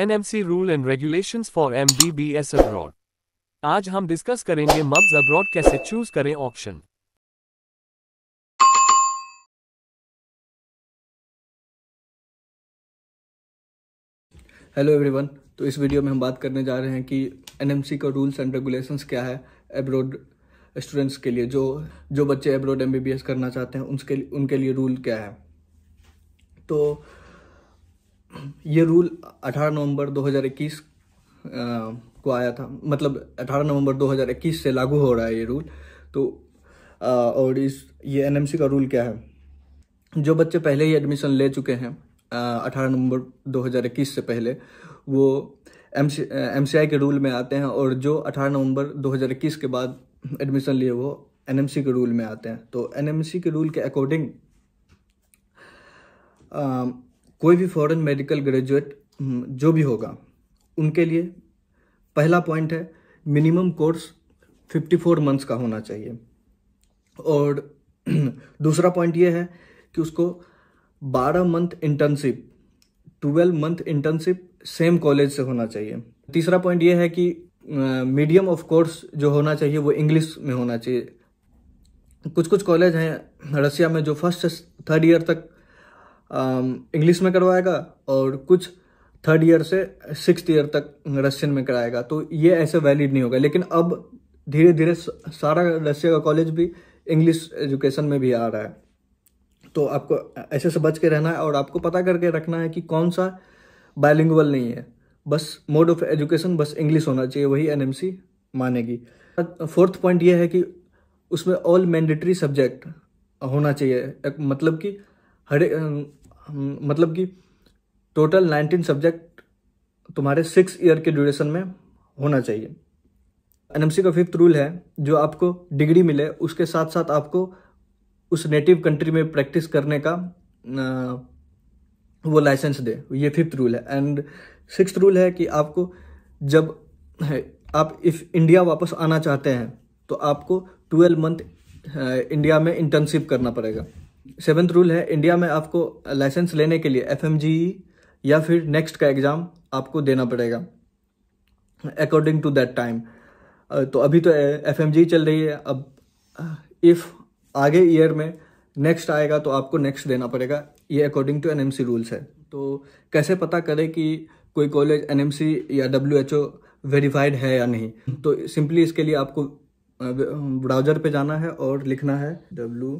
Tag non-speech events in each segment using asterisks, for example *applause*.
NMC rule and regulations for MBBS abroad आज हम discuss करेंगे मब्स अब्रॉड कैसे चूज करें ऑप्शन हेलो एवरीवन तो इस वीडियो में हम बात करने जा रहे हैं कि एनएमसी का रूल्स एंड रेगुलेशंस क्या है अब्रॉड स्टूडेंट्स के लिए जो जो बच्चे अब्रॉड एमबीबीएस करना चाहते हैं उनके उनके लिए रूल क्या है तो ये रूल 18 नवंबर 2021 को आया था मतलब 18 नवंबर 2021 से लागू हो रहा है ये रूल तो और इस ये एनएमसी का रूल क्या है जो बच्चे पहले ही एडमिशन ले चुके हैं अठारह नवंबर 2021 से पहले वो एम सी के रूल में आते हैं और जो 18 नवंबर 2021 के बाद एडमिशन लिए वो एन के रूल में आते हैं तो एन के रूल के अकॉर्डिंग कोई भी फॉरेन मेडिकल ग्रेजुएट जो भी होगा उनके लिए पहला पॉइंट है मिनिमम कोर्स 54 मंथ्स का होना चाहिए और *clears throat* दूसरा पॉइंट ये है कि उसको 12 month internship 12 month internship same college से होना चाहिए तीसरा पॉइंट ये है कि मीडियम ऑफ कोर्स जो होना चाहिए वो इंग्लिश में होना चाहिए कुछ कुछ कॉलेज हैं रसिया में जो फर्स्ट थर्ड ईयर तक इंग्लिश में करवाएगा और कुछ थर्ड ईयर से सिक्स ईयर तक रशियन में कराएगा तो ये ऐसे वैलिड नहीं होगा लेकिन अब धीरे धीरे सारा रशिया का कॉलेज भी इंग्लिश एजुकेशन में भी आ रहा है तो आपको ऐसे से बच के रहना है और आपको पता करके रखना है कि कौन सा बायलिंगुअल नहीं है बस मोड ऑफ एजुकेशन बस इंग्लिश होना चाहिए वही एन मानेगी फोर्थ पॉइंट ये है कि उसमें ऑल मैंडेटरी सब्जेक्ट होना चाहिए मतलब कि हर मतलब कि टोटल नाइनटीन सब्जेक्ट तुम्हारे सिक्स ईयर के ड्यूरेशन में होना चाहिए एनएमसी का फिफ्थ रूल है जो आपको डिग्री मिले उसके साथ साथ आपको उस नेटिव कंट्री में प्रैक्टिस करने का वो लाइसेंस दे ये फिफ्थ रूल है एंड सिक्स रूल है कि आपको जब आप इफ़ इंडिया वापस आना चाहते हैं तो आपको ट्वेल्व मंथ इंडिया में इंटर्नशिप करना पड़ेगा सेवन्थ रूल है इंडिया में आपको लाइसेंस लेने के लिए एफ या फिर नेक्स्ट का एग्ज़ाम आपको देना पड़ेगा अकॉर्डिंग टू दैट टाइम तो अभी तो एफ चल रही है अब इफ़ आगे ईयर में नेक्स्ट आएगा तो आपको नेक्स्ट देना पड़ेगा ये अकॉर्डिंग टू एन रूल्स है तो कैसे पता करें कि कोई कॉलेज एन या डब्ल्यू एच ओ वेरीफाइड है या नहीं तो सिंपली इसके लिए आपको ब्राउज़र पे जाना है और लिखना है डब्ल्यू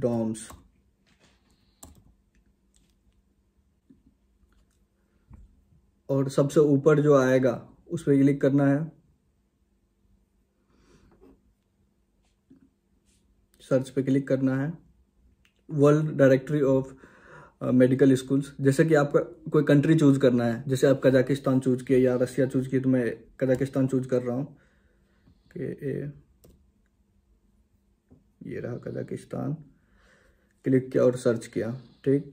DOMS. और सबसे ऊपर जो आएगा उस पर क्लिक करना है सर्च पे क्लिक करना है world directory of medical schools जैसे कि आपका कोई कंट्री चूज करना है जैसे आप कजाकिस्तान चूज किए या रसिया चूज किए तो मैं कजाकिस्तान चूज कर रहा हूं के ए ये रहा कजाकिस्तान क्लिक किया और सर्च किया ठीक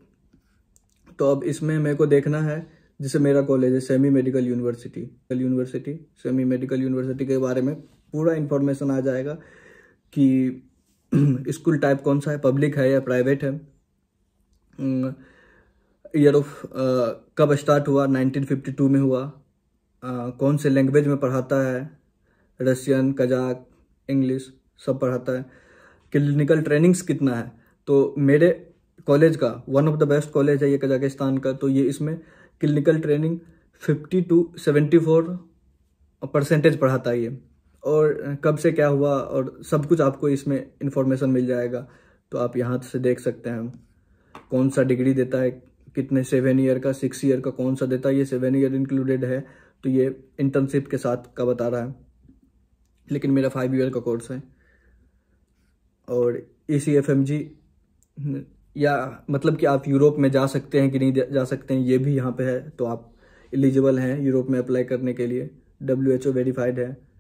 तो अब इसमें मेरे को देखना है जैसे मेरा कॉलेज है Semey medical university university Semey medical university के बारे में पूरा इन्फॉर्मेशन आ जाएगा कि स्कूल *clears throat* टाइप कौन सा है पब्लिक है या प्राइवेट है ईयर hmm, ऑफ uh, कब स्टार्ट हुआ 1952 में हुआ uh, कौन से लैंग्वेज में पढ़ाता है रशियन कजाक इंग्लिश सब पढ़ाता है क्लिनिकल ट्रेनिंग्स कितना है तो मेरे कॉलेज का one of the best college है ये कजाकिस्तान का तो ये इसमें clinical training fifty two seventy four percentage पढ़ाता है ये और कब से क्या हुआ और सब कुछ आपको इसमें इंफॉर्मेशन मिल जाएगा तो आप यहाँ से देख सकते हैं कौन सा डिग्री देता है कितने सेवन ईयर का सिक्स ईयर का कौन सा देता है ये सेवन ईयर इंक्लूडेड है तो ये इंटर्नशिप के साथ का बता रहा है लेकिन मेरा फाइव ईयर का कोर्स है और ई सी एफ एम जी या मतलब कि आप यूरोप में जा सकते हैं कि नहीं जा सकते हैं ये भी यहाँ पे है तो आप एलिजिबल हैं यूरोप में अप्लाई करने के लिए डब्ल्यू एच ओ वेरीफाइड है